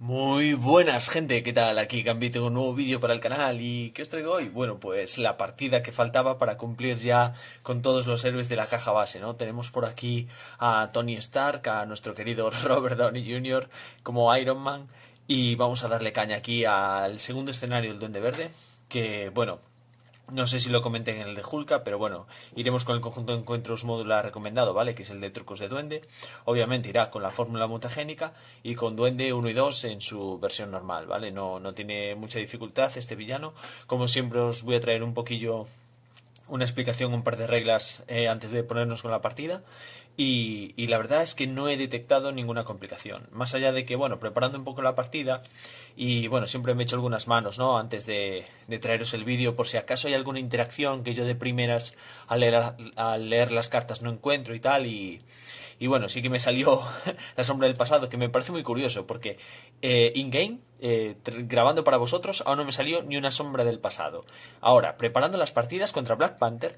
Muy buenas gente, ¿qué tal? Aquí Gambito, un nuevo vídeo para el canal y ¿qué os traigo hoy? Bueno, pues la partida que faltaba para cumplir ya con todos los héroes de la caja base, ¿no? Tenemos por aquí a Tony Stark, a nuestro querido Robert Downey Jr. como Iron Man y vamos a darle caña aquí al segundo escenario, el Duende Verde, que bueno, no sé si lo comenté en el de Julka, pero bueno, iremos con el conjunto de encuentros modular recomendado, ¿vale? Que es el de trucos de duende. Obviamente irá con la fórmula mutagénica y con duende 1 y 2 en su versión normal, ¿vale? No, no tiene mucha dificultad este villano. Como siempre os voy a traer un poquillo una explicación, un par de reglas eh, antes de ponernos con la partida y, la verdad es que no he detectado ninguna complicación. Más allá de que, bueno, preparando un poco la partida y bueno, siempre me hecho algunas manos, ¿no? Antes de, traeros el vídeo por si acaso hay alguna interacción que yo de primeras leer, al leer las cartas no encuentro y tal y, y bueno, sí que me salió La Sombra del Pasado, que me parece muy curioso, porque eh, in-game, eh, grabando para vosotros, aún no me salió ni una Sombra del Pasado. Ahora, preparando las partidas contra Black Panther,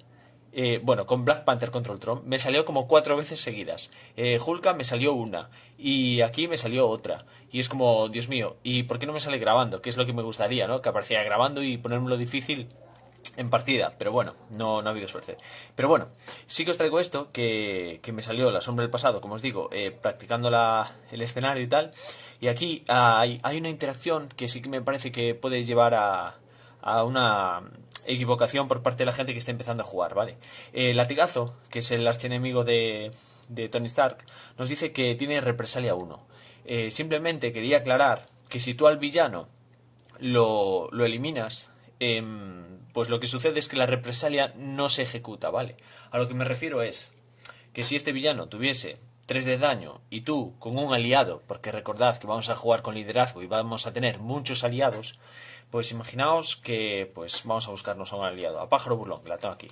eh, bueno, con Black Panther Control Tron, me salió como cuatro veces seguidas. Eh, Hulka me salió una. Y aquí me salió otra. Y es como, Dios mío, ¿y por qué no me sale grabando? Que es lo que me gustaría, ¿no? Que apareciera grabando y lo difícil en partida, pero bueno, no, no, ha habido suerte. Pero bueno, sí que os traigo esto, que, me salió La Sombra del Pasado, como os digo, eh, practicando la, el escenario y tal. Y aquí hay, una interacción que sí que me parece que puede llevar a, a una equivocación por parte de la gente que está empezando a jugar, ¿vale? Eh, Latigazo, que es el archienemigo de, de Tony Stark, nos dice que tiene represalia 1. Eh, simplemente quería aclarar que si tú al villano lo, lo eliminas, em, pues lo que sucede es que la represalia no se ejecuta, ¿vale? A lo que me refiero es que si este villano tuviese 3 de daño y tú con un aliado, porque recordad que vamos a jugar con liderazgo y vamos a tener muchos aliados, pues imaginaos que pues vamos a buscarnos a un aliado, a Pájaro Burlón, que la tengo aquí.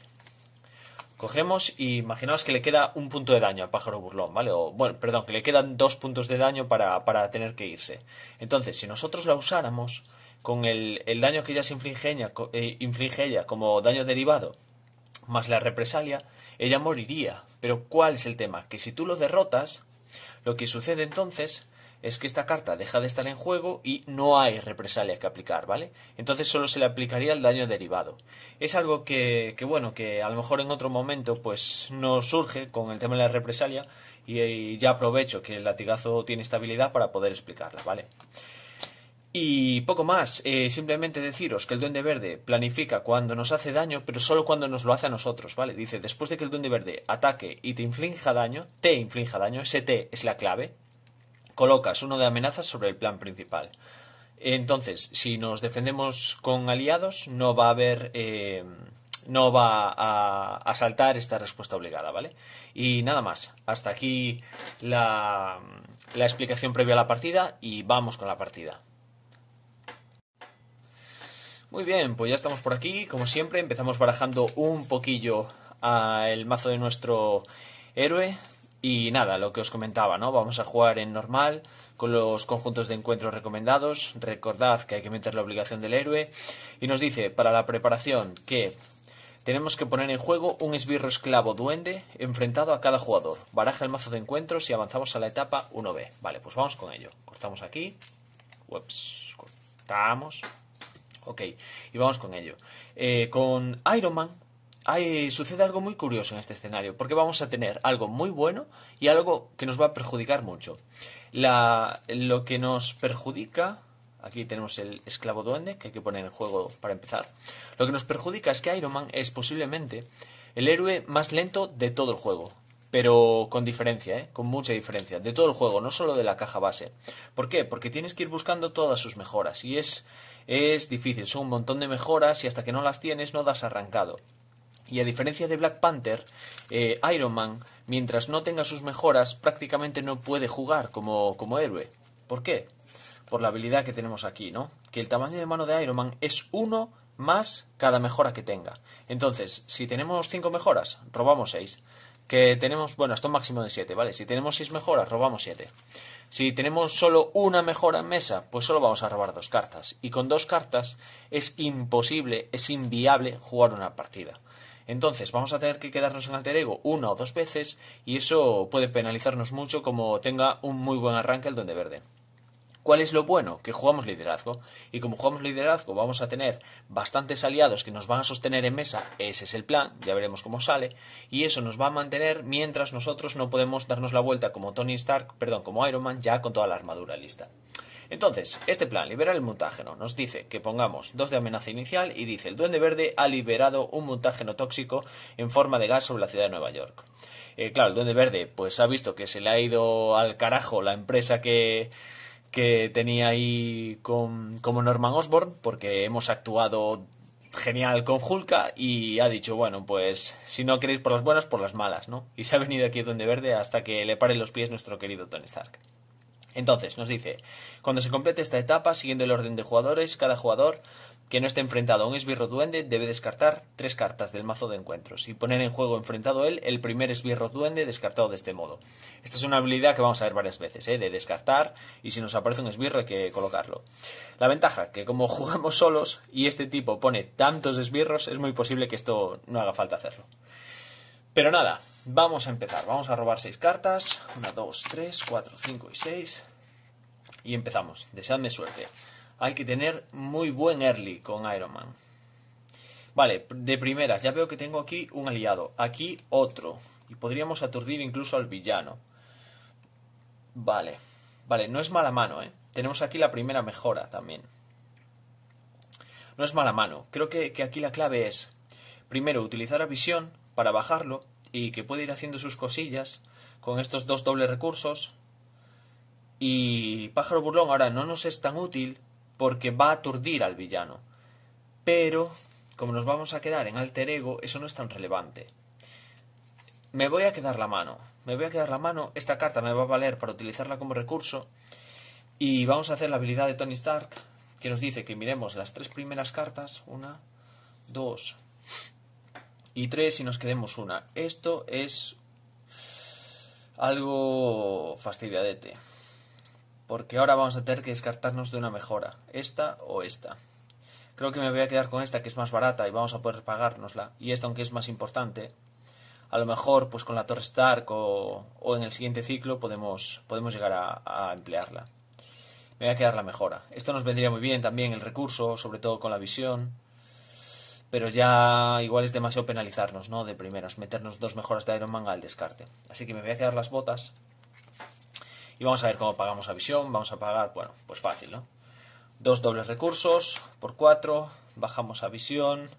Cogemos y imaginaos que le queda un punto de daño a Pájaro Burlón, ¿vale? O, bueno, perdón, que le quedan dos puntos de daño para, para tener que irse. Entonces, si nosotros la usáramos, con el, el daño que ella se inflige eh, ella, como daño derivado, más la represalia, ella moriría. Pero ¿cuál es el tema? Que si tú lo derrotas, lo que sucede entonces es que esta carta deja de estar en juego y no hay represalia que aplicar, ¿vale? Entonces solo se le aplicaría el daño derivado. Es algo que, bueno, que a lo mejor en otro momento pues no surge con el tema de la represalia y, y ya aprovecho que el latigazo tiene estabilidad para poder explicarla, ¿vale? Y poco más, eh, simplemente deciros que el Duende Verde planifica cuando nos hace daño, pero solo cuando nos lo hace a nosotros, ¿vale? Dice, después de que el Duende Verde ataque y te inflinja daño, te inflinja daño, ese T es la clave, colocas uno de amenazas sobre el plan principal. Entonces, si nos defendemos con aliados, no va a haber... Eh, no va a, a saltar esta respuesta obligada, ¿vale? Y nada más, hasta aquí la, la explicación previa a la partida y vamos con la partida. Muy bien, pues ya estamos por aquí. Como siempre, empezamos barajando un poquillo al el mazo de nuestro héroe. Y nada, lo que os comentaba, ¿no? Vamos a jugar en normal, con los conjuntos de encuentros recomendados. Recordad que hay que meter la obligación del héroe. Y nos dice, para la preparación, que tenemos que poner en juego un esbirro esclavo duende enfrentado a cada jugador. Baraja el mazo de encuentros y avanzamos a la etapa 1B. Vale, pues vamos con ello. Cortamos aquí. Ups, cortamos. Ok, y vamos con ello. Eh, con Iron Man sucede algo muy curioso en este escenario, porque vamos a tener algo muy bueno y algo que nos va a perjudicar mucho. La, lo que nos perjudica, aquí tenemos el esclavo duende que hay que poner en el juego para empezar, lo que nos perjudica es que Iron Man es posiblemente el héroe más lento de todo el juego. Pero con diferencia, ¿eh? con mucha diferencia, de todo el juego, no solo de la caja base. ¿Por qué? Porque tienes que ir buscando todas sus mejoras y es es difícil, son un montón de mejoras y hasta que no las tienes no das arrancado. Y a diferencia de Black Panther, eh, Iron Man, mientras no tenga sus mejoras, prácticamente no puede jugar como, como héroe. ¿Por qué? Por la habilidad que tenemos aquí, ¿no? Que el tamaño de mano de Iron Man es uno más cada mejora que tenga. Entonces, si tenemos cinco mejoras, robamos seis. Que tenemos, bueno, un máximo de siete, ¿vale? Si tenemos seis mejoras, robamos siete si tenemos solo una mejora en mesa, pues solo vamos a robar dos cartas. Y con dos cartas es imposible, es inviable jugar una partida. Entonces vamos a tener que quedarnos en alter ego una o dos veces y eso puede penalizarnos mucho como tenga un muy buen arranque el donde verde. ¿Cuál es lo bueno? Que jugamos liderazgo. Y como jugamos liderazgo, vamos a tener bastantes aliados que nos van a sostener en mesa. Ese es el plan, ya veremos cómo sale. Y eso nos va a mantener mientras nosotros no podemos darnos la vuelta como Tony Stark, perdón, como Iron Man, ya con toda la armadura lista. Entonces, este plan, liberar el mutágeno, nos dice que pongamos dos de amenaza inicial y dice el Duende Verde ha liberado un mutágeno tóxico en forma de gas sobre la ciudad de Nueva York. Eh, claro, el Duende Verde pues ha visto que se le ha ido al carajo la empresa que que tenía ahí con, como Norman Osborn, porque hemos actuado genial con Hulka y ha dicho, bueno, pues si no queréis por las buenas, por las malas, ¿no? Y se ha venido aquí donde verde hasta que le paren los pies nuestro querido Tony Stark. Entonces, nos dice, cuando se complete esta etapa, siguiendo el orden de jugadores, cada jugador que no esté enfrentado a un esbirro duende debe descartar tres cartas del mazo de encuentros y poner en juego enfrentado a él el primer esbirro duende descartado de este modo. Esta es una habilidad que vamos a ver varias veces, ¿eh? de descartar y si nos aparece un esbirro hay que colocarlo. La ventaja, que como jugamos solos y este tipo pone tantos esbirros, es muy posible que esto no haga falta hacerlo. Pero nada, vamos a empezar. Vamos a robar seis cartas. Una, dos, tres, cuatro, cinco y seis. Y empezamos. Deseadme suerte hay que tener muy buen early con Iron Man. Vale, de primeras, ya veo que tengo aquí un aliado, aquí otro. Y podríamos aturdir incluso al villano. Vale, vale, no es mala mano, ¿eh? Tenemos aquí la primera mejora también. No es mala mano. Creo que, que aquí la clave es, primero, utilizar a visión para bajarlo y que puede ir haciendo sus cosillas con estos dos dobles recursos. Y pájaro burlón ahora no nos es tan útil, porque va a aturdir al villano. Pero, como nos vamos a quedar en alter ego, eso no es tan relevante. Me voy a quedar la mano. Me voy a quedar la mano. Esta carta me va a valer para utilizarla como recurso. Y vamos a hacer la habilidad de Tony Stark, que nos dice que miremos las tres primeras cartas. Una, dos y tres y nos quedemos una. Esto es algo fastidiadete porque ahora vamos a tener que descartarnos de una mejora, esta o esta. Creo que me voy a quedar con esta que es más barata y vamos a poder pagárnosla, y esta aunque es más importante, a lo mejor pues con la Torre Stark o, en el siguiente ciclo podemos, podemos llegar a, a, emplearla. Me voy a quedar la mejora. Esto nos vendría muy bien también el recurso, sobre todo con la visión. Pero ya igual es demasiado penalizarnos, ¿no? De primeras, meternos dos mejoras de Iron Man al descarte. Así que me voy a quedar las botas y vamos a ver cómo pagamos a visión. Vamos a pagar, bueno, pues fácil, ¿no? Dos dobles recursos por cuatro, Bajamos a visión.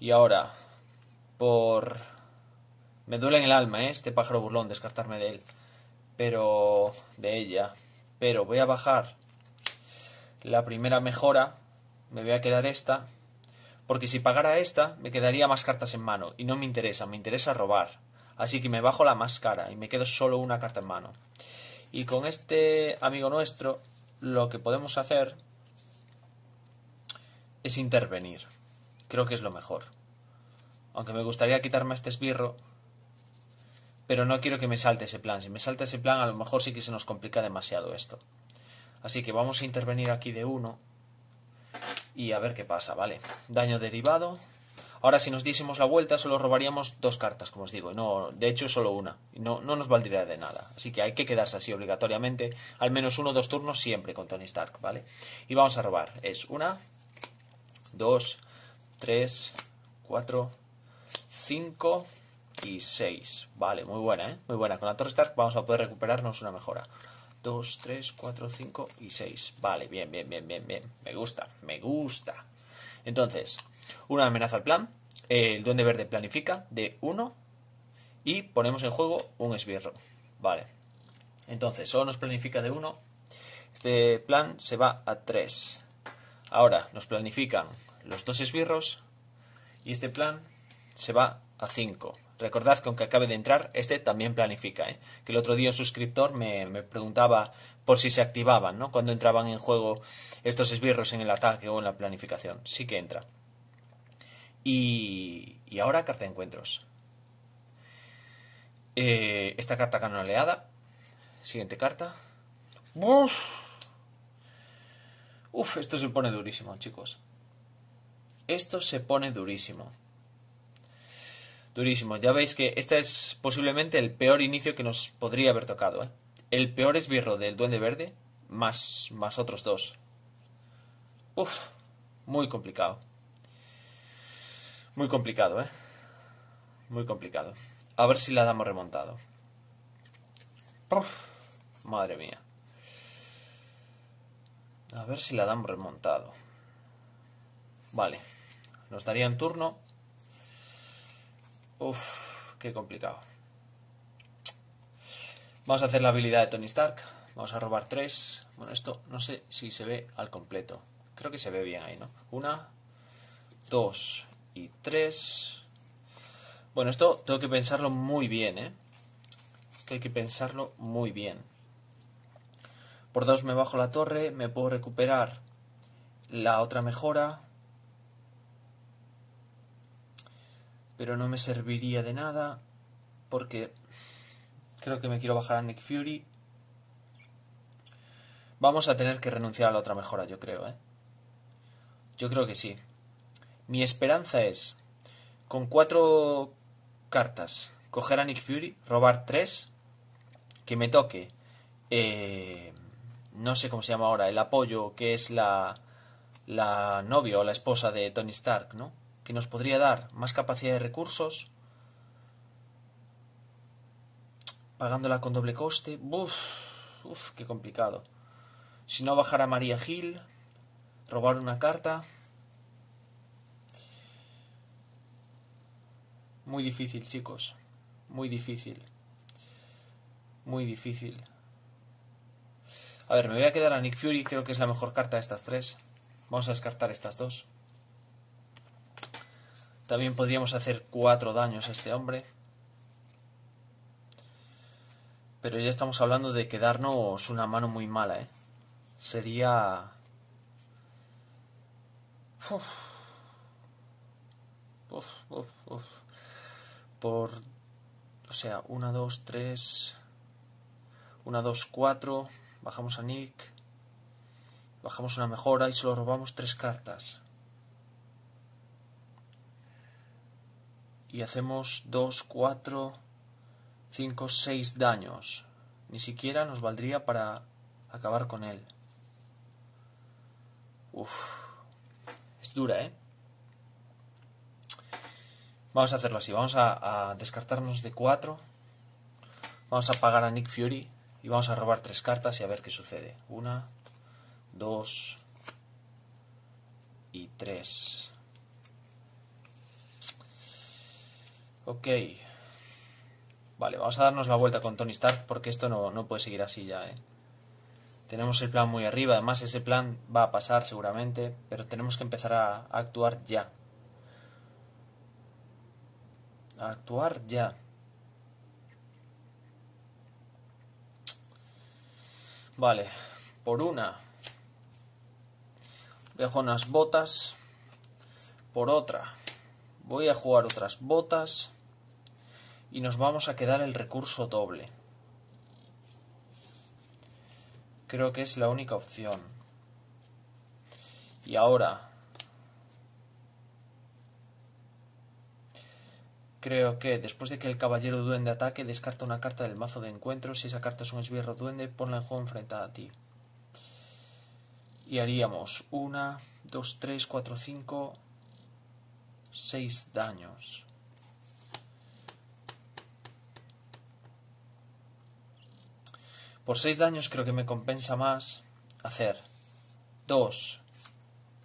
Y ahora, por... Me duele en el alma, ¿eh? Este pájaro burlón, descartarme de él. Pero... De ella. Pero voy a bajar la primera mejora. Me voy a quedar esta. Porque si pagara esta, me quedaría más cartas en mano. Y no me interesa, me interesa robar. Así que me bajo la máscara y me quedo solo una carta en mano. Y con este amigo nuestro, lo que podemos hacer es intervenir. Creo que es lo mejor. Aunque me gustaría quitarme este esbirro, pero no quiero que me salte ese plan. Si me salta ese plan, a lo mejor sí que se nos complica demasiado esto. Así que vamos a intervenir aquí de uno y a ver qué pasa, ¿vale? Daño derivado, Ahora, si nos diésemos la vuelta, solo robaríamos dos cartas, como os digo, no, de hecho, solo una. no, no nos valdría de nada. Así que hay que quedarse así obligatoriamente, al menos uno o dos turnos siempre con Tony Stark, ¿vale? Y vamos a robar. Es una, dos, tres, cuatro, cinco y seis. Vale, muy buena, ¿eh? Muy buena. Con la Torre Stark vamos a poder recuperarnos una mejora. Dos, tres, cuatro, cinco y seis. Vale, bien, bien, bien, bien, bien. Me gusta, me gusta. Entonces, una amenaza al plan, el duende verde planifica de 1 y ponemos en juego un esbirro. Vale. Entonces, solo nos planifica de 1. Este plan se va a 3. Ahora nos planifican los dos esbirros y este plan se va a 5. Recordad que aunque acabe de entrar, este también planifica. ¿eh? Que el otro día un suscriptor me, me, preguntaba por si se activaban, ¿no? Cuando entraban en juego estos esbirros en el ataque o en la planificación. Sí que entra. Y, ahora carta de encuentros. Eh, esta carta oleada. Siguiente carta. Uf. Uf, esto se pone durísimo, chicos. Esto se pone durísimo. Durísimo. Ya veis que este es posiblemente el peor inicio que nos podría haber tocado. ¿eh? El peor esbirro del Duende Verde más, más otros dos. Uf, muy complicado. Muy complicado, ¿eh? Muy complicado. A ver si la damos remontado. madre mía. A ver si la damos remontado. Vale. Nos daría un turno. Uf, qué complicado. Vamos a hacer la habilidad de Tony Stark. Vamos a robar tres. Bueno, esto no sé si se ve al completo. Creo que se ve bien ahí, ¿no? Una, dos, y 3. Bueno, esto tengo que pensarlo muy bien, ¿eh? Esto hay que pensarlo muy bien. Por dos me bajo la torre, me puedo recuperar la otra mejora. Pero no me serviría de nada porque creo que me quiero bajar a Nick Fury. Vamos a tener que renunciar a la otra mejora, yo creo, ¿eh? Yo creo que sí. Mi esperanza es, con cuatro cartas, coger a Nick Fury, robar tres, que me toque, eh, no sé cómo se llama ahora, el apoyo que es la, la novia o la esposa de Tony Stark, ¿no? Que nos podría dar más capacidad de recursos, pagándola con doble coste. Uf, uf, qué complicado. Si no, bajar a María Gil, robar una carta, Muy difícil, chicos. Muy difícil. Muy difícil. A ver, me voy a quedar a Nick Fury. Creo que es la mejor carta de estas tres. Vamos a descartar estas dos. También podríamos hacer cuatro daños a este hombre. Pero ya estamos hablando de quedarnos una mano muy mala, ¿eh? Sería por, o sea, 1, 2, 3, 1, 2, 4, bajamos a Nick, bajamos una mejora y solo robamos tres cartas. Y hacemos 2, 4, 5, 6 daños. Ni siquiera nos valdría para acabar con él. Uf. Es dura, ¿eh? Vamos a hacerlo así. Vamos a, descartarnos de 4. Vamos a pagar a Nick Fury. Y vamos a robar tres cartas y a ver qué sucede. Una, dos y tres. Ok. Vale, vamos a darnos la vuelta con Tony Stark porque esto no, puede seguir así ya, ¿eh? Tenemos el plan muy arriba, además ese plan va a pasar seguramente, pero tenemos que empezar a actuar ya actuar ya. Vale, por una dejo unas botas. Por otra voy a jugar otras botas. Y nos vamos a quedar el recurso doble. Creo que es la única opción. Y ahora Creo que, después de que el caballero duende ataque, descarta una carta del mazo de encuentro. Si esa carta es un esbirro duende, ponla en juego enfrentada a ti. Y haríamos 1, 2, 3, 4, 5, 6 daños. Por 6 daños creo que me compensa más hacer 2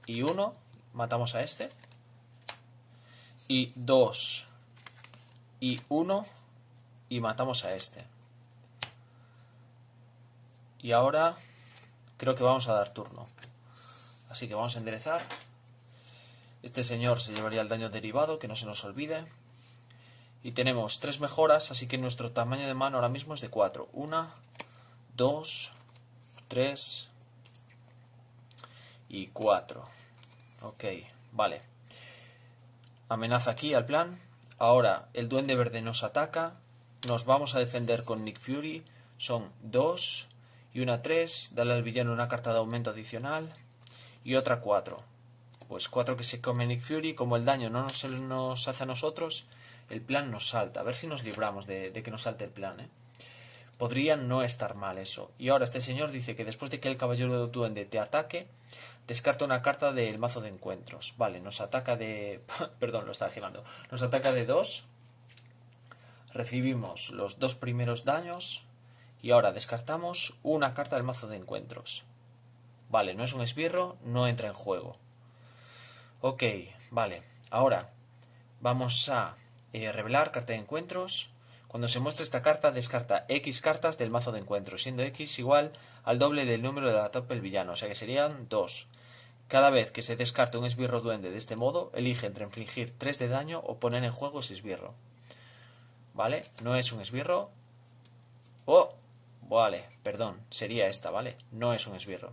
y 1. Matamos a este. Y 2 y uno y matamos a este. Y ahora creo que vamos a dar turno. Así que vamos a enderezar. Este señor se llevaría el daño derivado, que no se nos olvide. Y tenemos tres mejoras, así que nuestro tamaño de mano ahora mismo es de 4. 1, 2, 3 y 4. Ok, vale. Amenaza aquí al plan. Ahora, el Duende Verde nos ataca. Nos vamos a defender con Nick Fury. Son dos y una tres. Dale al villano una carta de aumento adicional. Y otra cuatro. Pues cuatro que se come Nick Fury. Como el daño no nos, nos hace a nosotros, el plan nos salta. A ver si nos libramos de, que nos salte el plan, ¿eh? Podría no estar mal eso. Y ahora este señor dice que después de que el caballero duende te ataque, Descarta una carta del mazo de encuentros. Vale, nos ataca de... Perdón, lo estaba girando. Nos ataca de dos. Recibimos los dos primeros daños. Y ahora descartamos una carta del mazo de encuentros. Vale, no es un esbirro, no entra en juego. Ok, vale. Ahora vamos a eh, revelar carta de encuentros. Cuando se muestra esta carta, descarta X cartas del mazo de encuentros, siendo X igual al doble del número de la top del villano, o sea que serían 2. Cada vez que se descarta un esbirro duende de este modo, elige entre infligir 3 de daño o poner en juego ese esbirro. ¿Vale? No es un esbirro. ¡Oh! Vale, perdón, sería esta, ¿vale? No es un esbirro.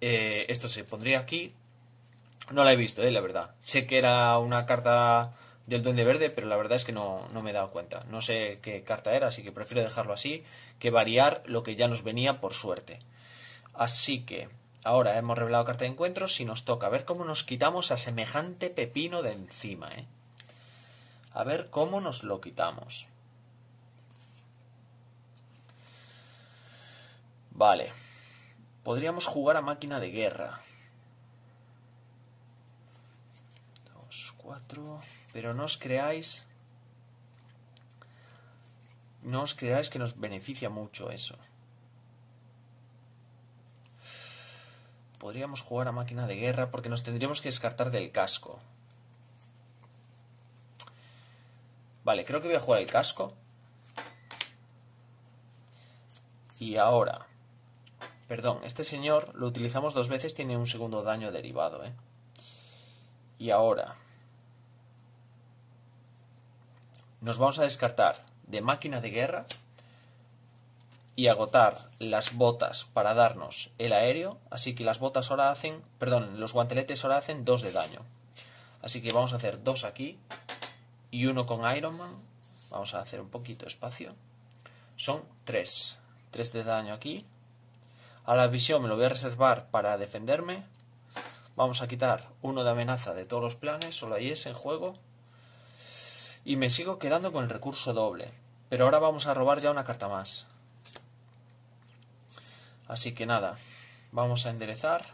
Eh, esto se pondría aquí. No la he visto, eh, la verdad. Sé que era una carta del Duende Verde, pero la verdad es que no, no, me he dado cuenta. No sé qué carta era, así que prefiero dejarlo así que variar lo que ya nos venía por suerte. Así que Ahora hemos revelado carta de encuentro, y nos toca a ver cómo nos quitamos a semejante pepino de encima, ¿eh? A ver cómo nos lo quitamos. Vale. Podríamos jugar a máquina de guerra. Dos, cuatro. Pero no os creáis. No os creáis que nos beneficia mucho eso. Podríamos jugar a máquina de guerra porque nos tendríamos que descartar del casco. Vale, creo que voy a jugar el casco. Y ahora... Perdón, este señor lo utilizamos dos veces, tiene un segundo daño derivado, ¿eh? Y ahora... Nos vamos a descartar de máquina de guerra y agotar las botas para darnos el aéreo, así que las botas ahora hacen, perdón, los guanteletes ahora hacen dos de daño. Así que vamos a hacer dos aquí y uno con Iron Man. Vamos a hacer un poquito de espacio. Son tres, tres de daño aquí. A la visión me lo voy a reservar para defenderme. Vamos a quitar uno de amenaza de todos los planes, solo ahí es en juego. Y me sigo quedando con el recurso doble. Pero ahora vamos a robar ya una carta más. Así que nada, vamos a enderezar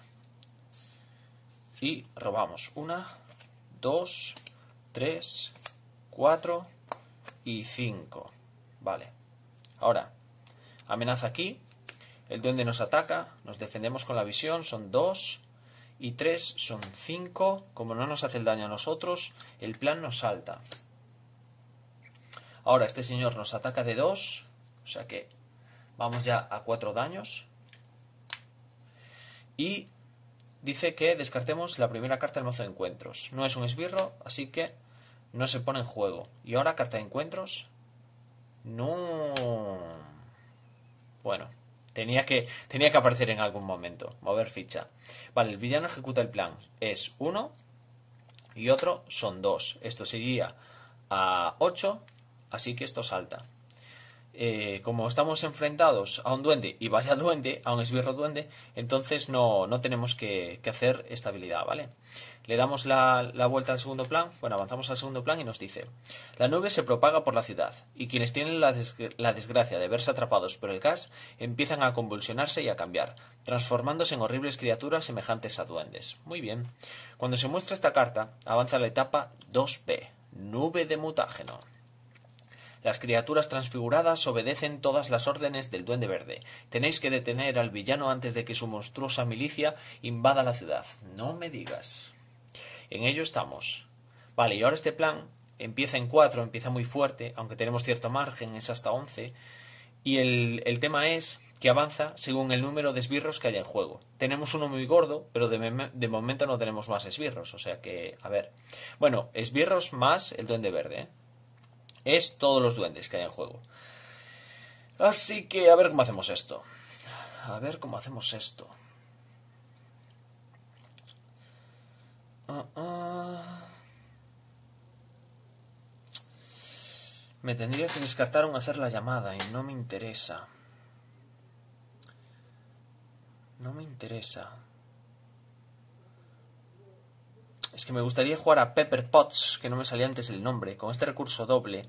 y robamos. Una, dos, tres, cuatro y cinco. Vale. Ahora, amenaza aquí. El duende nos ataca, nos defendemos con la visión, son dos y tres son cinco. Como no nos hace el daño a nosotros, el plan nos salta. Ahora, este señor nos ataca de dos, o sea que vamos ya a cuatro daños. Y dice que descartemos la primera carta del mazo de encuentros. No es un esbirro, así que no se pone en juego. Y ahora carta de encuentros. No. Bueno, tenía que, tenía que aparecer en algún momento. Mover ficha. Vale, el villano ejecuta el plan. Es uno y otro son dos. Esto sería a 8, así que esto salta. Eh, como estamos enfrentados a un duende, y vaya duende, a un esbirro duende, entonces no, tenemos que, hacer esta habilidad, ¿vale? Le damos la, vuelta al segundo plan, bueno, avanzamos al segundo plan y nos dice, la nube se propaga por la ciudad, y quienes tienen la, desgracia de verse atrapados por el gas empiezan a convulsionarse y a cambiar, transformándose en horribles criaturas semejantes a duendes. Muy bien, cuando se muestra esta carta, avanza la etapa 2 p nube de mutágeno. Las criaturas transfiguradas obedecen todas las órdenes del Duende Verde. Tenéis que detener al villano antes de que su monstruosa milicia invada la ciudad. No me digas. En ello estamos. Vale, y ahora este plan empieza en cuatro, empieza muy fuerte, aunque tenemos cierto margen, es hasta once. Y el, tema es que avanza según el número de esbirros que haya en juego. Tenemos uno muy gordo, pero de, de, momento no tenemos más esbirros, o sea que, a ver. Bueno, esbirros más el duende verde, ¿eh? es todos los duendes que hay en juego. Así que a ver cómo hacemos esto. A ver cómo hacemos esto. Ah, ah. Me tendría que descartar un hacer la llamada y no me interesa. No me interesa. es que me gustaría jugar a Pepper Potts, que no me salía antes el nombre, con este recurso doble,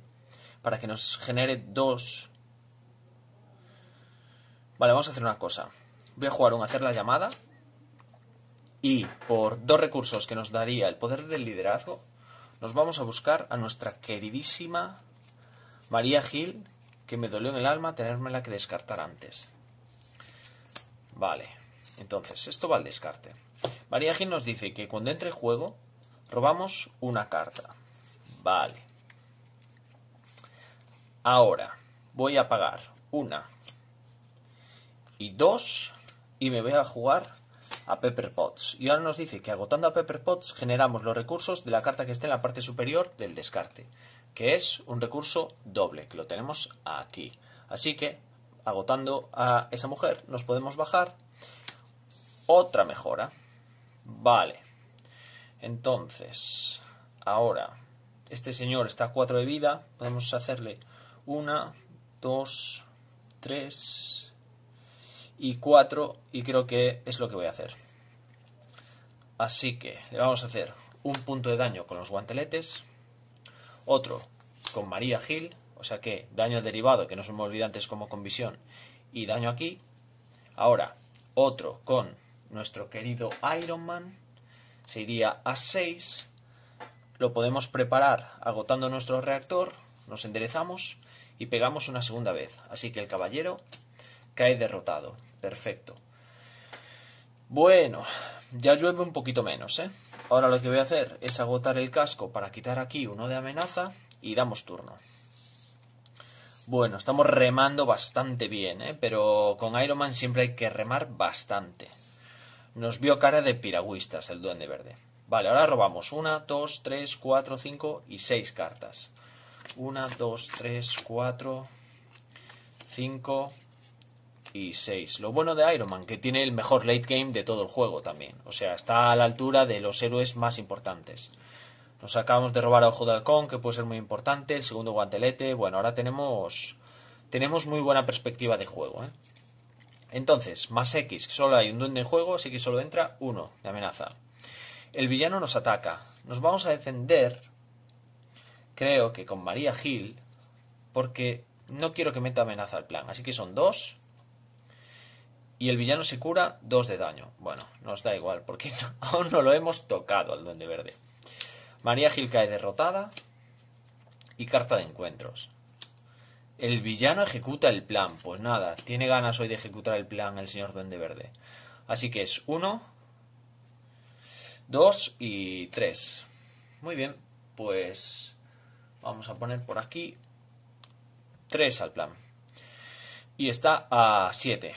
para que nos genere dos. Vale, vamos a hacer una cosa. Voy a jugar un hacer la llamada. Y por dos recursos que nos daría el poder del liderazgo, nos vamos a buscar a nuestra queridísima María Gil, que me dolió en el alma tenérmela que descartar antes. Vale, entonces, esto va al descarte. María Gil nos dice que cuando entre el juego robamos una carta. Vale. Ahora voy a pagar una y dos y me voy a jugar a Pepper Potts. Y ahora nos dice que agotando a Pepper Potts generamos los recursos de la carta que está en la parte superior del descarte, que es un recurso doble, que lo tenemos aquí. Así que agotando a esa mujer nos podemos bajar otra mejora. Vale. Entonces, ahora, este señor está a 4 de vida. Podemos hacerle una, dos, tres y cuatro. Y creo que es lo que voy a hacer. Así que le vamos a hacer un punto de daño con los guanteletes. Otro con María Gil. O sea que daño derivado, que no se me olvida antes como con visión. Y daño aquí. Ahora, otro con nuestro querido Iron Man. Se iría a 6. Lo podemos preparar agotando nuestro reactor. Nos enderezamos y pegamos una segunda vez. Así que el caballero cae derrotado. Perfecto. Bueno, ya llueve un poquito menos, ¿eh? Ahora lo que voy a hacer es agotar el casco para quitar aquí uno de amenaza y damos turno. Bueno, estamos remando bastante bien, ¿eh? pero con Iron Man siempre hay que remar bastante. Nos vio cara de piragüistas el duende verde. Vale, ahora robamos una, dos, tres, cuatro, cinco y seis cartas. Una, dos, tres, cuatro, cinco y seis. Lo bueno de Iron Man, que tiene el mejor late game de todo el juego también. O sea, está a la altura de los héroes más importantes. Nos acabamos de robar a Ojo de Halcón, que puede ser muy importante. El segundo guantelete. Bueno, ahora tenemos, tenemos muy buena perspectiva de juego. ¿eh? Entonces, más X, solo hay un duende en juego, así que solo entra uno de amenaza. El villano nos ataca. Nos vamos a defender, creo que con María Gil, porque no quiero que meta amenaza al plan. Así que son dos. Y el villano se cura dos de daño. Bueno, nos da igual, porque aún no lo hemos tocado al duende verde. María Gil cae derrotada. Y carta de encuentros. El villano ejecuta el plan. Pues nada, tiene ganas hoy de ejecutar el plan el señor Duende Verde. Así que es 1, 2 y 3. Muy bien, pues vamos a poner por aquí 3 al plan. Y está a 7.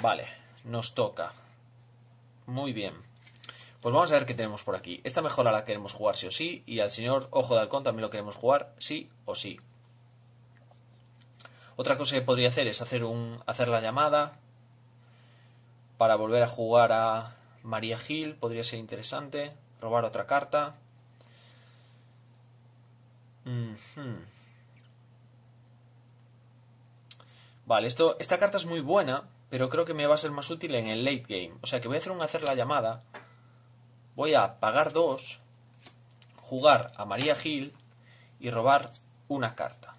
Vale, nos toca. Muy bien. Pues vamos a ver qué tenemos por aquí. Esta mejora la queremos jugar sí o sí y al señor Ojo de Halcón también lo queremos jugar sí o sí. Otra cosa que podría hacer es hacer, un, hacer la llamada para volver a jugar a María Gil, podría ser interesante. Robar otra carta. Vale, esto, esta carta es muy buena, pero creo que me va a ser más útil en el late game. O sea que voy a hacer un hacer la llamada. Voy a pagar dos, jugar a María Gil y robar una carta.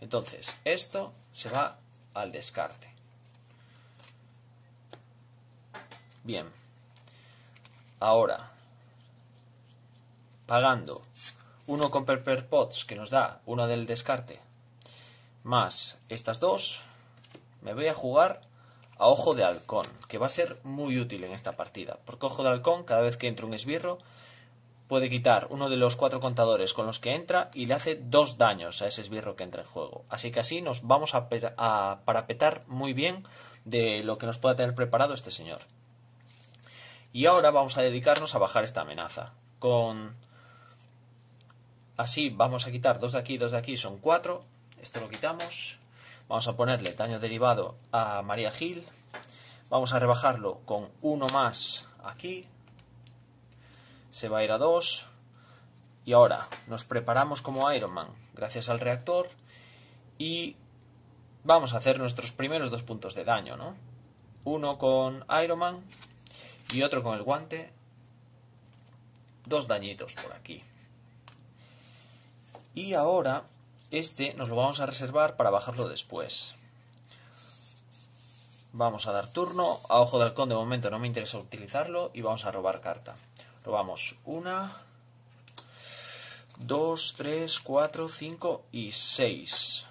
Entonces, esto se va al descarte. Bien. Ahora, pagando uno con Pepper Pots, que nos da una del descarte, más estas dos, me voy a jugar a Ojo de Halcón, que va a ser muy útil en esta partida, porque Ojo de Halcón, cada vez que entra un esbirro, puede quitar uno de los cuatro contadores con los que entra y le hace dos daños a ese esbirro que entra en juego. Así que así nos vamos a, a parapetar muy bien de lo que nos pueda tener preparado este señor. Y ahora vamos a dedicarnos a bajar esta amenaza. Con. Así vamos a quitar dos de aquí, dos de aquí, son cuatro. Esto lo quitamos. Vamos a ponerle daño derivado a María Gil. Vamos a rebajarlo con uno más aquí, se va a ir a 2. Y ahora nos preparamos como Iron Man gracias al reactor y vamos a hacer nuestros primeros dos puntos de daño, ¿no? Uno con Iron Man y otro con el guante. Dos dañitos por aquí. Y ahora este nos lo vamos a reservar para bajarlo después. Vamos a dar turno. A ojo de halcón de momento no me interesa utilizarlo y vamos a robar carta. Probamos. Una, dos, tres, cuatro, cinco y seis.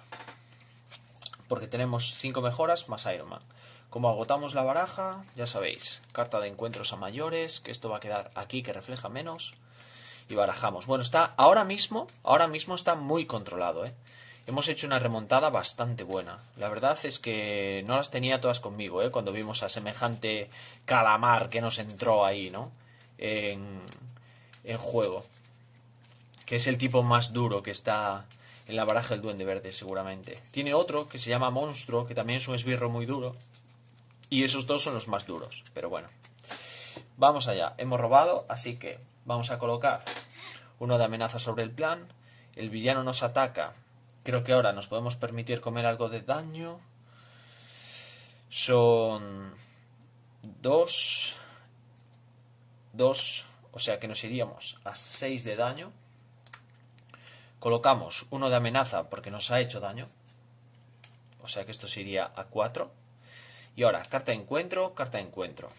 Porque tenemos cinco mejoras más Iron Man. Como agotamos la baraja, ya sabéis, carta de encuentros a mayores, que esto va a quedar aquí que refleja menos. Y barajamos. Bueno, está ahora mismo, ahora mismo está muy controlado, ¿eh? Hemos hecho una remontada bastante buena. La verdad es que no las tenía todas conmigo, ¿eh? Cuando vimos a semejante calamar que nos entró ahí, ¿no? en, juego. Que es el tipo más duro que está en la baraja del Duende Verde, seguramente. Tiene otro que se llama Monstruo, que también es un esbirro muy duro. Y esos dos son los más duros, pero bueno. Vamos allá, hemos robado, así que vamos a colocar uno de amenaza sobre el plan. El villano nos ataca. Creo que ahora nos podemos permitir comer algo de daño. Son dos. 2, o sea que nos iríamos a 6 de daño. Colocamos 1 de amenaza porque nos ha hecho daño, o sea que esto se iría a 4. Y ahora, carta encuentro, carta de encuentro.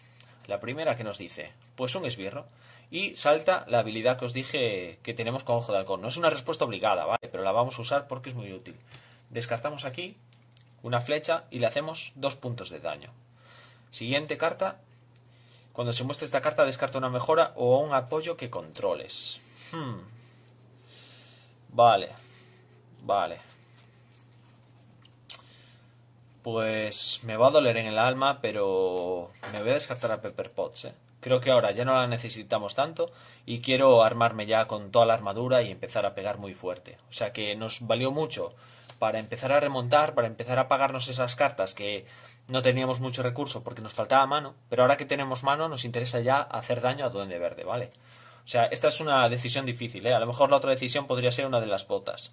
La primera que nos dice, pues un esbirro. Y salta la habilidad que os dije que tenemos con Ojo de Halcón. No es una respuesta obligada, ¿vale? Pero la vamos a usar porque es muy útil. Descartamos aquí una flecha y le hacemos dos puntos de daño. Siguiente carta, cuando se muestre esta carta, descarta una mejora o un apoyo que controles. Hmm. Vale. Vale. Pues me va a doler en el alma, pero me voy a descartar a Pepper Potts. ¿eh? Creo que ahora ya no la necesitamos tanto y quiero armarme ya con toda la armadura y empezar a pegar muy fuerte. O sea que nos valió mucho para empezar a remontar, para empezar a pagarnos esas cartas que no teníamos mucho recurso porque nos faltaba mano, pero ahora que tenemos mano nos interesa ya hacer daño a Duende Verde, ¿vale? O sea, esta es una decisión difícil, ¿eh? A lo mejor la otra decisión podría ser una de las botas,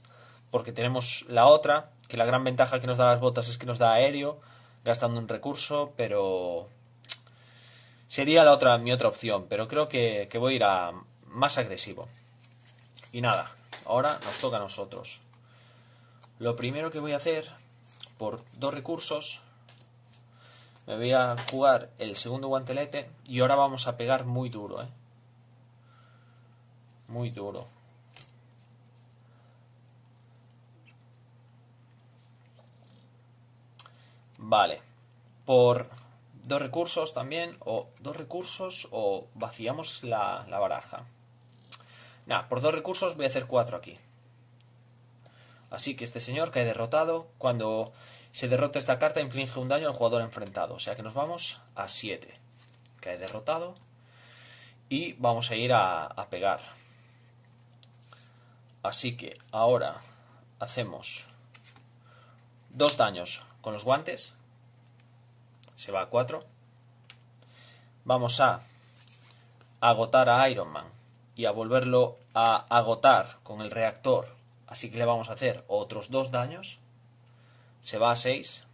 porque tenemos la otra, que la gran ventaja que nos da las botas es que nos da aéreo, gastando un recurso, pero... Sería la otra, mi otra opción, pero creo que voy a ir a más agresivo. Y nada, ahora nos toca a nosotros. Lo primero que voy a hacer, por dos recursos, me voy a jugar el segundo guantelete y ahora vamos a pegar muy duro, ¿eh? Muy duro. Vale. Por dos recursos también, o dos recursos, o vaciamos la, baraja. Nada, por dos recursos voy a hacer cuatro aquí. Así que este señor que he derrotado. Cuando se derrota esta carta, inflige un daño al jugador enfrentado. O sea que nos vamos a 7. Que he derrotado. Y vamos a ir a, a pegar. Así que ahora hacemos dos daños con los guantes. Se va a 4. Vamos a agotar a Iron Man y a volverlo a agotar con el reactor. Así que le vamos a hacer otros dos daños se va a 6.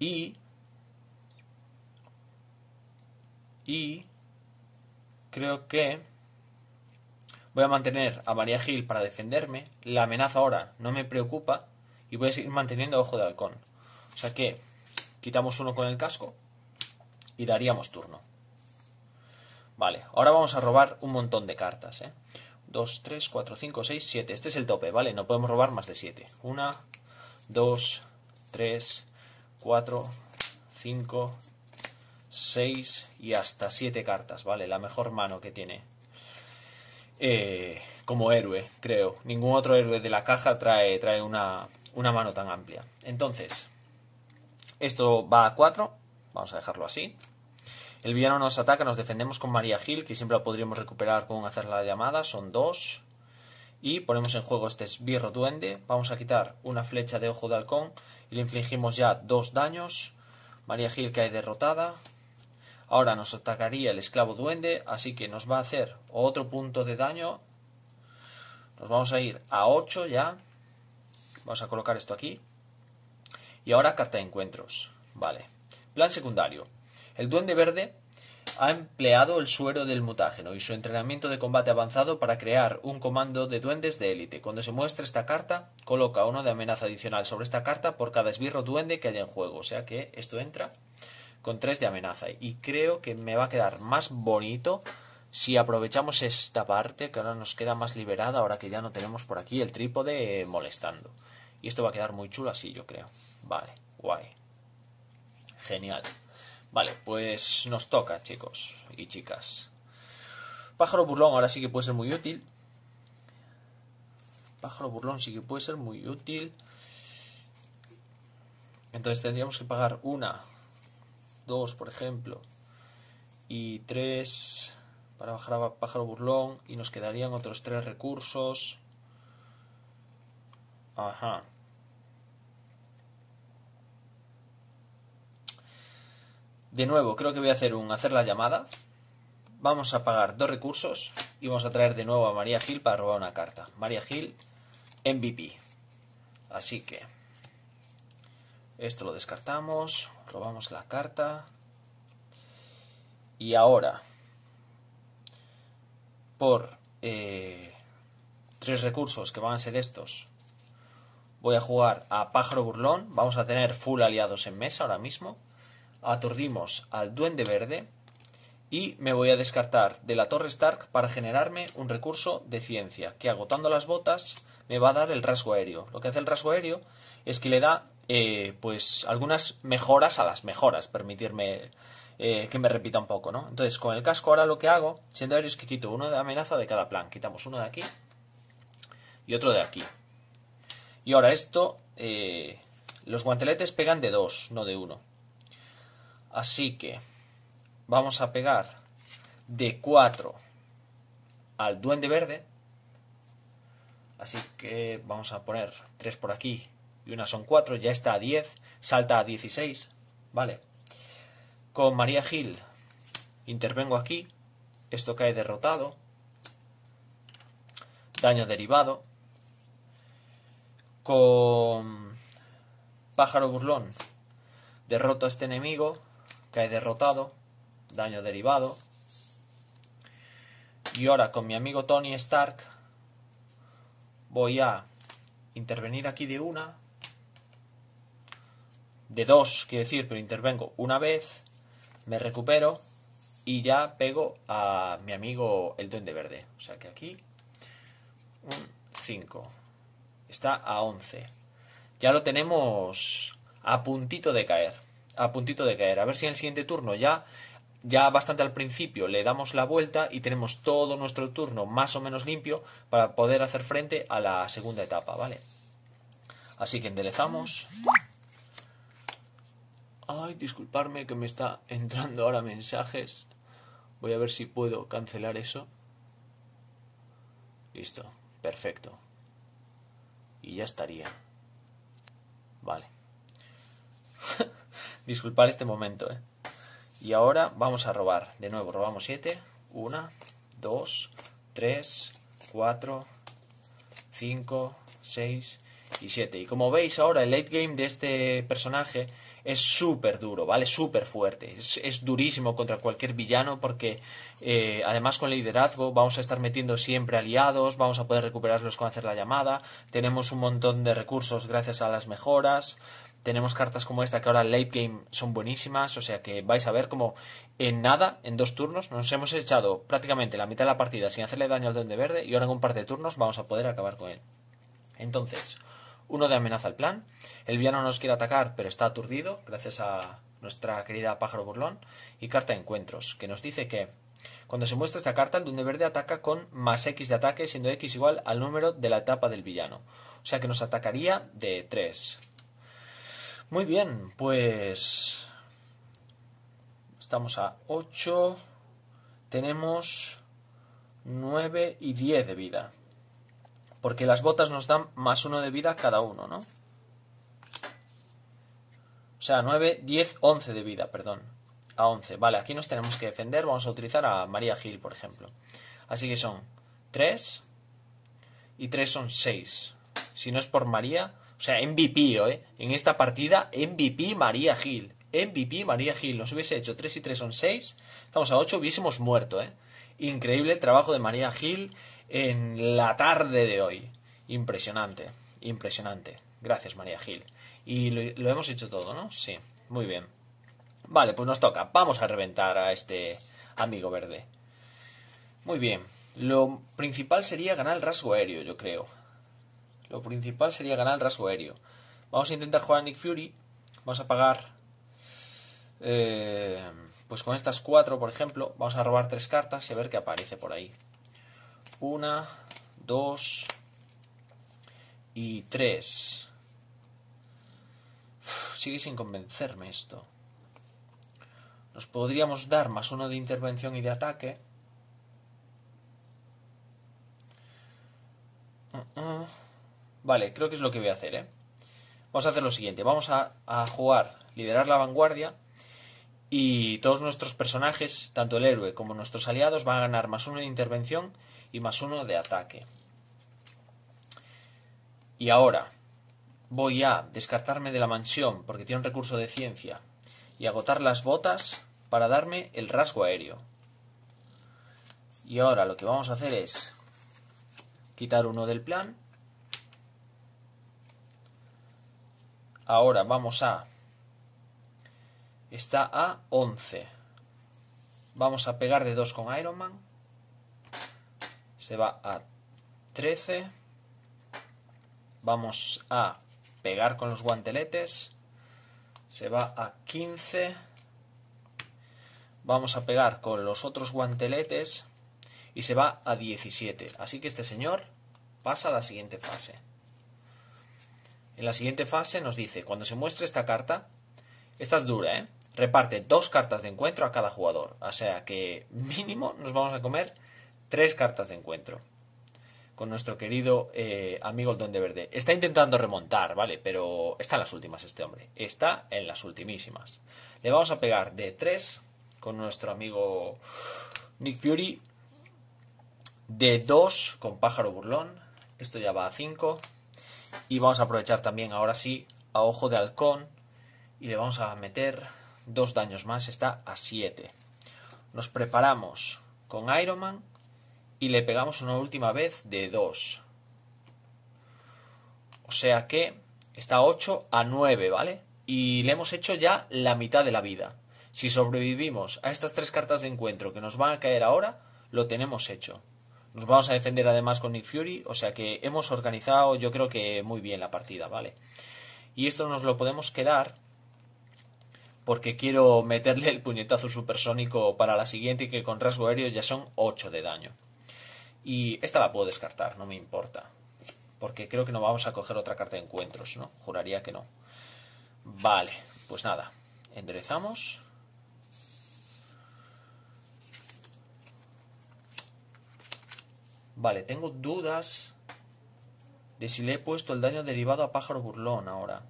Y, y creo que voy a mantener a María Gil para defenderme. La amenaza ahora no me preocupa y voy a seguir manteniendo a Ojo de Halcón. O sea que quitamos uno con el casco y daríamos turno. Vale, ahora vamos a robar un montón de cartas. ¿eh? 2, 3, 4, 5, 6, 7. Este es el tope, ¿vale? No podemos robar más de 7. 1, 2, 3, 4, 5, 6 y hasta 7 cartas, ¿vale? La mejor mano que tiene. Eh, como héroe, creo. Ningún otro héroe de la caja trae, trae una mano tan amplia. Entonces, esto va a 4. Vamos a dejarlo así. El villano nos ataca, nos defendemos con María Gil, que siempre la podríamos recuperar con hacer la llamada, son dos. Y ponemos en juego este esbirro duende, vamos a quitar una flecha de ojo de halcón y le infligimos ya dos daños. María Gil cae derrotada. Ahora nos atacaría el esclavo duende, así que nos va a hacer otro punto de daño. Nos vamos a ir a 8 ya. Vamos a colocar esto aquí. Y ahora carta de encuentros. Vale. Plan secundario. El Duende Verde ha empleado el suero del mutágeno y su entrenamiento de combate avanzado para crear un comando de duendes de élite. Cuando se muestre esta carta, coloca uno de amenaza adicional sobre esta carta por cada esbirro duende que haya en juego. O sea que esto entra con tres de amenaza. Y creo que me va a quedar más bonito si aprovechamos esta parte que ahora nos queda más liberada, ahora que ya no tenemos por aquí el trípode molestando. Y esto va a quedar muy chulo así, yo creo. Vale, guay. Genial. Vale, pues nos toca, chicos y chicas. Pájaro burlón ahora sí que puede ser muy útil. Pájaro burlón sí que puede ser muy útil. Entonces tendríamos que pagar una, dos, por ejemplo, y tres para bajar a pájaro burlón y nos quedarían otros tres recursos. Ajá. De nuevo, creo que voy a hacer un hacer la llamada. Vamos a pagar dos recursos y vamos a traer de nuevo a María Gil para robar una carta. María Gil, MVP. Así que esto lo descartamos, robamos la carta. Y ahora, por eh, tres recursos que van a ser estos, voy a jugar a Pájaro Burlón. Vamos a tener full aliados en mesa ahora mismo aturdimos al duende verde y me voy a descartar de la torre Stark para generarme un recurso de ciencia, que agotando las botas me va a dar el rasgo aéreo. Lo que hace el rasgo aéreo es que le da eh, pues algunas mejoras a las mejoras, permitirme eh, que me repita un poco, ¿no? Entonces, con el casco ahora lo que hago, siendo aéreo, es que quito uno de amenaza de cada plan. Quitamos uno de aquí y otro de aquí. Y ahora esto, eh, los guanteletes pegan de dos, no de uno. Así que vamos a pegar de 4 al duende verde. Así que vamos a poner 3 por aquí y una son 4. Ya está a 10. Salta a 16. Vale. Con María Gil intervengo aquí. Esto cae derrotado. Daño derivado. Con pájaro burlón derroto a este enemigo cae derrotado, daño derivado. Y ahora con mi amigo Tony Stark voy a intervenir aquí de una, de dos, quiero decir, pero intervengo una vez, me recupero y ya pego a mi amigo el duende verde. O sea que aquí un 5. Está a 11. Ya lo tenemos a puntito de caer a puntito de caer. A ver si en el siguiente turno ya, ya bastante al principio, le damos la vuelta y tenemos todo nuestro turno más o menos limpio para poder hacer frente a la segunda etapa, ¿vale? Así que enderezamos. Ay, disculparme que me está entrando ahora mensajes. Voy a ver si puedo cancelar eso. Listo, perfecto. Y ya estaría. Vale. Disculpar este momento, eh. Y ahora vamos a robar. De nuevo, robamos 7. 1, 2, 3, 4, 5, 6 y 7. Y como veis ahora, el late game de este personaje es súper duro, ¿vale? Súper fuerte. Es, durísimo contra cualquier villano porque eh, además con el liderazgo vamos a estar metiendo siempre aliados, vamos a poder recuperarlos con hacer la llamada, tenemos un montón de recursos gracias a las mejoras, tenemos cartas como esta que ahora late game son buenísimas, o sea que vais a ver como en nada, en dos turnos, nos hemos echado prácticamente la mitad de la partida sin hacerle daño al duende verde y ahora en un par de turnos vamos a poder acabar con él. Entonces, uno de amenaza al plan, el villano nos quiere atacar pero está aturdido gracias a nuestra querida pájaro burlón y carta de encuentros que nos dice que cuando se muestra esta carta, el Duende Verde ataca con más X de ataque, siendo X igual al número de la etapa del villano. O sea que nos atacaría de 3, muy bien, pues estamos a 8, tenemos 9 y 10 de vida. Porque las botas nos dan más uno de vida cada uno, ¿no? O sea, 9, 10, 11 de vida, perdón. A 11. Vale, aquí nos tenemos que defender. Vamos a utilizar a María Gil, por ejemplo. Así que son 3 y 3 son 6. Si no es por María, o sea, MVP, ¿eh? En esta partida, MVP María Gil. MVP María Gil. Nos hubiese hecho 3 y 3 son 6. Estamos a 8, hubiésemos muerto, ¿eh? Increíble el trabajo de María Gil en la tarde de hoy. Impresionante, impresionante. Gracias, María Gil. Y lo, lo hemos hecho todo, ¿no? Sí, muy bien. Vale, pues nos toca. Vamos a reventar a este amigo verde. Muy bien. Lo principal sería ganar el rasgo aéreo, yo creo. Lo principal sería ganar el rasgo aéreo. Vamos a intentar jugar Nick Fury. Vamos a pagar. Eh, pues con estas cuatro, por ejemplo, vamos a robar tres cartas y a ver qué aparece por ahí. Una, dos y tres. sigue sin convencerme esto. Nos podríamos dar más uno de intervención y de ataque. Mm, mm. Vale, creo que es lo que voy a hacer, ¿eh? Vamos a hacer lo siguiente. Vamos a, a jugar, liderar la vanguardia. Y todos nuestros personajes, tanto el héroe como nuestros aliados, van a ganar más uno de intervención y más uno de ataque. Y ahora voy a descartarme de la mansión porque tiene un recurso de ciencia y agotar las botas para darme el rasgo aéreo. Y ahora lo que vamos a hacer es quitar uno del plan Ahora vamos a... Está a 11. Vamos a pegar de 2 con Iron Man. Se va a 13. Vamos a pegar con los guanteletes. Se va a 15. Vamos a pegar con los otros guanteletes. Y se va a 17. Así que este señor pasa a la siguiente fase. En la siguiente fase nos dice, cuando se muestre esta carta, esta es dura, ¿eh? Reparte dos cartas de encuentro a cada jugador. O sea que mínimo nos vamos a comer tres cartas de encuentro. Con nuestro querido eh, amigo el Don de Verde. Está intentando remontar, ¿vale? Pero está en las últimas este hombre. Está en las ultimísimas. Le vamos a pegar de 3 con nuestro amigo Nick Fury. De 2 con Pájaro Burlón. Esto ya va a 5. Y vamos a aprovechar también ahora sí a Ojo de Halcón y le vamos a meter dos daños más, está a 7. Nos preparamos con Iron Man y le pegamos una última vez de 2. O sea que está 8 a 9, ¿vale? Y le hemos hecho ya la mitad de la vida. Si sobrevivimos a estas tres cartas de encuentro que nos van a caer ahora, lo tenemos hecho. Nos vamos a defender además con Nick Fury, o sea que hemos organizado yo creo que muy bien la partida, ¿vale? Y esto nos lo podemos quedar porque quiero meterle el puñetazo supersónico para la siguiente y que con rasgo aéreo ya son 8 de daño. Y esta la puedo descartar, no me importa. Porque creo que no vamos a coger otra carta de encuentros, ¿no? Juraría que no. Vale, pues nada, enderezamos Vale, tengo dudas de si le he puesto el daño derivado a pájaro burlón ahora.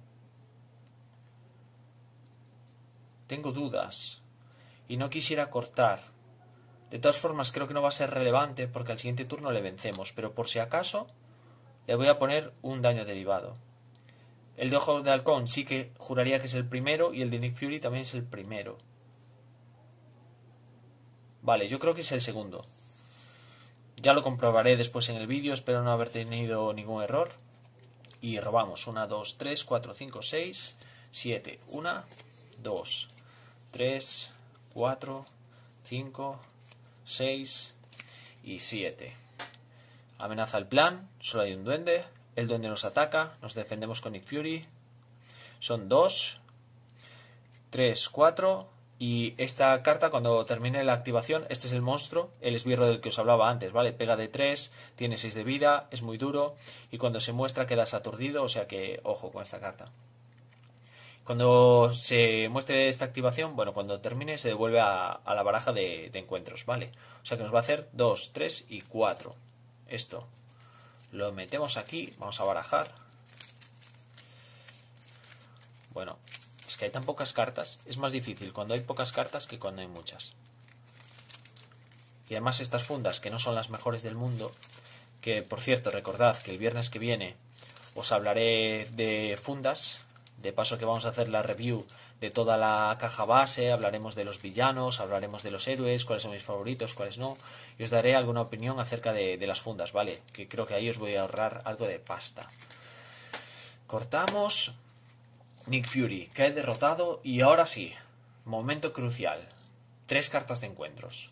Tengo dudas. Y no quisiera cortar. De todas formas, creo que no va a ser relevante porque al siguiente turno le vencemos. Pero por si acaso, le voy a poner un daño derivado. El de Ojo de Halcón sí que juraría que es el primero y el de Nick Fury también es el primero. Vale, yo creo que es el segundo. Ya lo comprobaré después en el vídeo, espero no haber tenido ningún error. Y robamos 1, 2, 3, 4, 5, 6, 7, 1, 2, 3, 4, 5, 6 y 7. Amenaza el plan, solo hay un duende, el duende nos ataca, nos defendemos con Nick Fury. Son 2, 3, 4, y esta carta, cuando termine la activación, este es el monstruo, el esbirro del que os hablaba antes, ¿vale? Pega de 3, tiene 6 de vida, es muy duro y cuando se muestra quedas aturdido, o sea que ojo con esta carta. Cuando se muestre esta activación, bueno, cuando termine se devuelve a, la baraja de, de, encuentros, ¿vale? O sea que nos va a hacer 2, 3 y 4. Esto. Lo metemos aquí, vamos a barajar. Bueno, que hay tan pocas cartas, es más difícil cuando hay pocas cartas que cuando hay muchas. Y además estas fundas, que no son las mejores del mundo, que por cierto recordad que el viernes que viene os hablaré de fundas, de paso que vamos a hacer la review de toda la caja base, hablaremos de los villanos, hablaremos de los héroes, cuáles son mis favoritos, cuáles no, y os daré alguna opinión acerca de, las fundas, ¿vale? Que creo que ahí os voy a ahorrar algo de pasta. Cortamos. Nick Fury que he derrotado y ahora sí, momento crucial. Tres cartas de encuentros.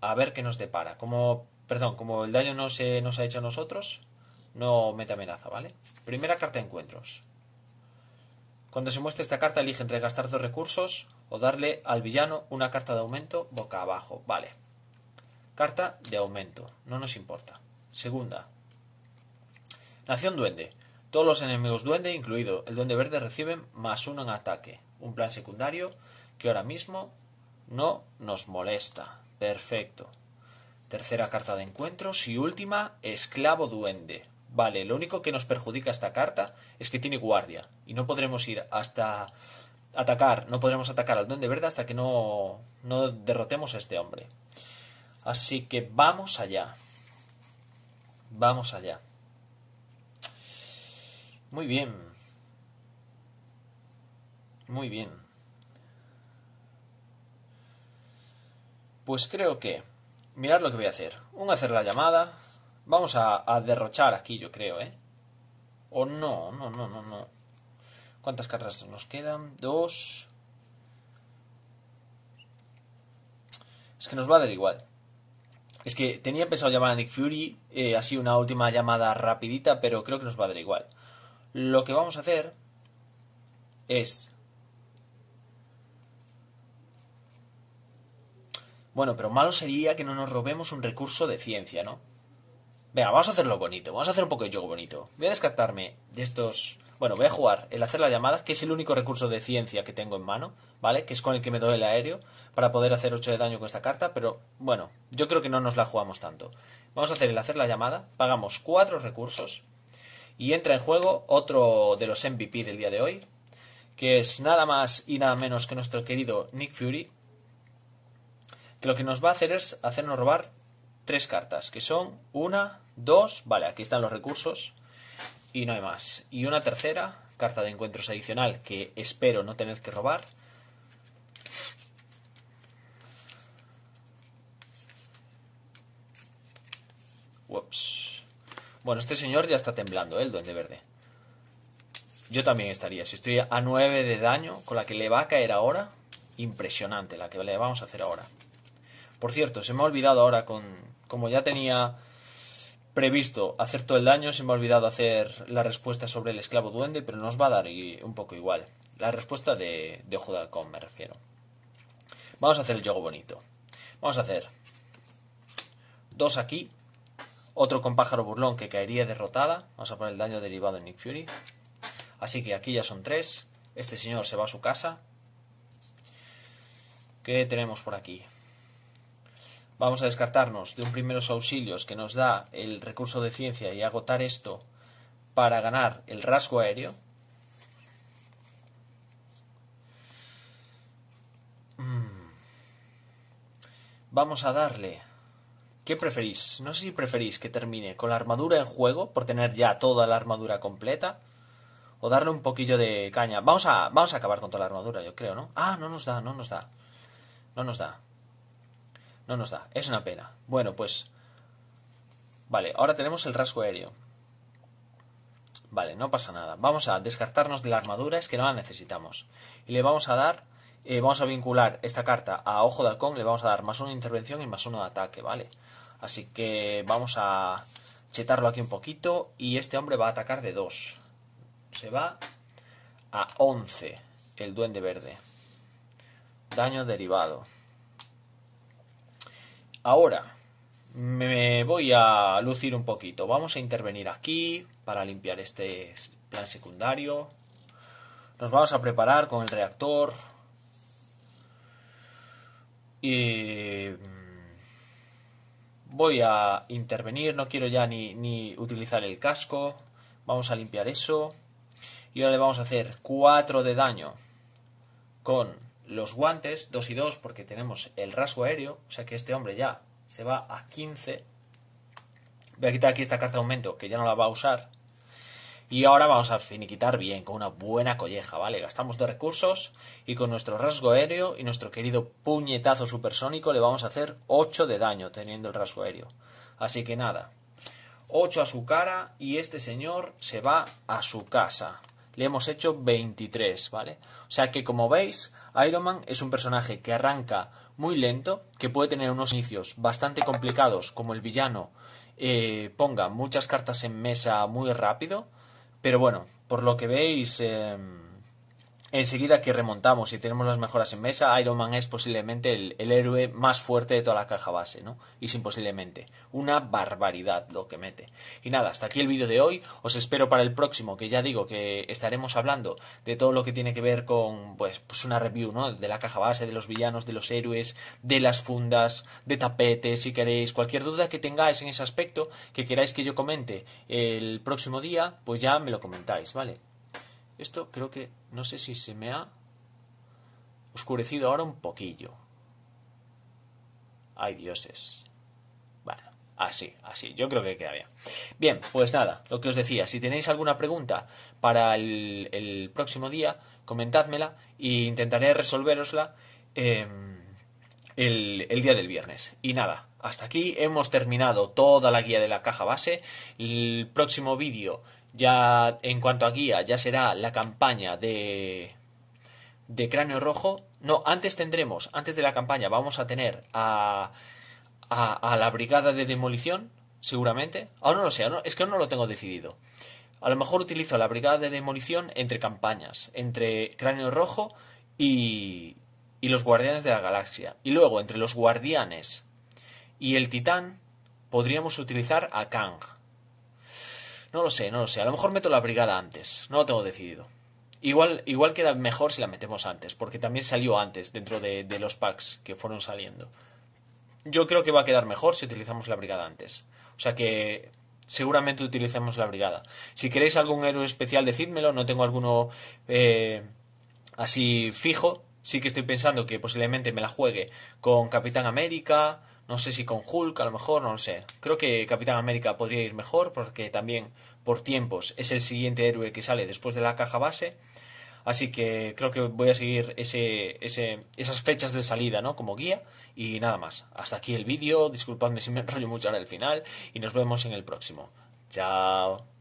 A ver qué nos depara. Como, perdón, como el daño no se nos ha hecho a nosotros, no mete amenaza, ¿vale? Primera carta de encuentros. Cuando se muestre esta carta, elige entre gastar dos recursos o darle al villano una carta de aumento boca abajo. Vale. Carta de aumento. No nos importa. Segunda. Nación Duende. Todos los enemigos duende, incluido el duende verde, reciben más uno en ataque. Un plan secundario que ahora mismo no nos molesta. Perfecto. Tercera carta de encuentros y última, esclavo duende. Vale, lo único que nos perjudica esta carta es que tiene guardia y no podremos ir hasta atacar, no podremos atacar al duende verde hasta que no, no derrotemos a este hombre. Así que vamos allá. Vamos allá. Muy bien. Muy bien. Pues creo que... Mirad lo que voy a hacer. Un hacer la llamada. Vamos a, derrochar aquí, yo creo, ¿eh? O no, no, no, no, no. ¿Cuántas cartas nos quedan? Dos. Es que nos va a dar igual. Es que tenía pensado llamar a Nick Fury, eh, así una última llamada rapidita, pero creo que nos va a dar igual. Lo que vamos a hacer es... Bueno, pero malo sería que no nos robemos un recurso de ciencia, ¿no? Venga, vamos a hacerlo bonito, vamos a hacer un poco de juego bonito. Voy a descartarme de estos... Bueno, voy a jugar el hacer la llamada, que es el único recurso de ciencia que tengo en mano, ¿vale? Que es con el que me doy el aéreo para poder hacer 8 de daño con esta carta, pero bueno, yo creo que no nos la jugamos tanto. Vamos a hacer el hacer la llamada, pagamos 4 recursos, y entra en juego otro de los MVP del día de hoy, que es nada más y nada menos que nuestro querido Nick Fury, que lo que nos va a hacer es hacernos robar tres cartas, que son una, dos, vale, aquí están los recursos y no hay más. Y una tercera, carta de encuentros adicional, que espero no tener que robar. Whoops. Bueno, este señor ya está temblando, ¿eh? el duende verde. Yo también estaría. Si estoy a 9 de daño, con la que le va a caer ahora, impresionante la que le vamos a hacer ahora. Por cierto, se me ha olvidado ahora con... Como ya tenía previsto hacer todo el daño, se me ha olvidado hacer la respuesta sobre el esclavo duende, pero nos va a dar un poco igual. La respuesta de, de Ojo de Halcón, me refiero. Vamos a hacer el juego bonito. Vamos a hacer dos aquí otro compájaro burlón que caería derrotada. Vamos a poner el daño derivado en Nick Fury. Así que aquí ya son tres. Este señor se va a su casa. ¿Qué tenemos por aquí? Vamos a descartarnos de un primeros auxilios que nos da el recurso de ciencia y agotar esto para ganar el rasgo aéreo. Mm. Vamos a darle ¿Qué preferís? No sé si preferís que termine con la armadura en juego, por tener ya toda la armadura completa, o darle un poquillo de caña. Vamos a, vamos a acabar con toda la armadura, yo creo, ¿no? Ah, no nos da, no nos da. No nos da. No nos da. Es una pena. Bueno, pues... Vale, ahora tenemos el rasgo aéreo. Vale, no pasa nada. Vamos a descartarnos de la armadura, es que no la necesitamos. Y le vamos a dar, eh, vamos a vincular esta carta a Ojo de Halcón, le vamos a dar más una intervención y más uno de ataque, ¿vale? vale Así que vamos a chetarlo aquí un poquito. Y este hombre va a atacar de 2. Se va a 11 el duende verde. Daño derivado. Ahora me voy a lucir un poquito. Vamos a intervenir aquí para limpiar este plan secundario. Nos vamos a preparar con el reactor. Y voy a intervenir, no quiero ya ni, ni utilizar el casco, vamos a limpiar eso y ahora le vamos a hacer 4 de daño con los guantes, 2 y 2 porque tenemos el rasgo aéreo, o sea que este hombre ya se va a 15. Voy a quitar aquí esta carta de aumento que ya no la va a usar y ahora vamos a finiquitar bien, con una buena colleja, ¿vale? Gastamos de recursos y con nuestro rasgo aéreo y nuestro querido puñetazo supersónico le vamos a hacer 8 de daño teniendo el rasgo aéreo. Así que nada, 8 a su cara y este señor se va a su casa. Le hemos hecho 23, ¿vale? O sea que como veis, Iron Man es un personaje que arranca muy lento, que puede tener unos inicios bastante complicados, como el villano eh, ponga muchas cartas en mesa muy rápido, pero bueno, por lo que veis, em, Enseguida que remontamos y tenemos las mejoras en mesa, Iron Man es posiblemente el, héroe más fuerte de toda la caja base, ¿no? Y sin posiblemente. Una barbaridad lo que mete. Y nada, hasta aquí el vídeo de hoy. Os espero para el próximo, que ya digo que estaremos hablando de todo lo que tiene que ver con, pues, pues una review, ¿no? De la caja base, de los villanos, de los héroes, de las fundas, de tapetes, si queréis. Cualquier duda que tengáis en ese aspecto, que queráis que yo comente el próximo día, pues ya me lo comentáis, ¿vale? Esto creo que no sé si se me ha oscurecido ahora un poquillo. Ay, dioses. Bueno, así, así. Yo creo que queda bien. Bien, pues nada, lo que os decía. Si tenéis alguna pregunta para el, próximo día, comentádmela e intentaré resolverosla em, el, el día del viernes. Y nada, hasta aquí hemos terminado toda la guía de la caja base. El próximo vídeo ya en cuanto a guía, ya será la campaña de, de Cráneo Rojo. No, antes tendremos, antes de la campaña, vamos a tener a, a, la Brigada de Demolición, seguramente. Ahora no lo sé, es que aún no lo tengo decidido. A lo mejor utilizo la Brigada de Demolición entre campañas, entre Cráneo Rojo y, y los Guardianes de la Galaxia. Y luego, entre los Guardianes y el Titán, podríamos utilizar a Kang no lo sé, no lo sé. A lo mejor meto la brigada antes. No lo tengo decidido. Igual, igual queda mejor si la metemos antes, porque también salió antes dentro de, los packs que fueron saliendo. Yo creo que va a quedar mejor si utilizamos la brigada antes. O sea que seguramente utilicemos la brigada. Si queréis algún héroe especial, decídmelo. No tengo alguno eh, así fijo. Sí que estoy pensando que posiblemente me la juegue con Capitán América, no sé si con Hulk, a lo mejor, no lo sé. Creo que Capitán América podría ir mejor porque también por tiempos es el siguiente héroe que sale después de la caja base. Así que creo que voy a seguir ese, ese, esas fechas de salida, ¿no? Como guía. Y nada más. Hasta aquí el vídeo. Disculpadme si me enrollo mucho ahora el final. Y nos vemos en el próximo. Chao.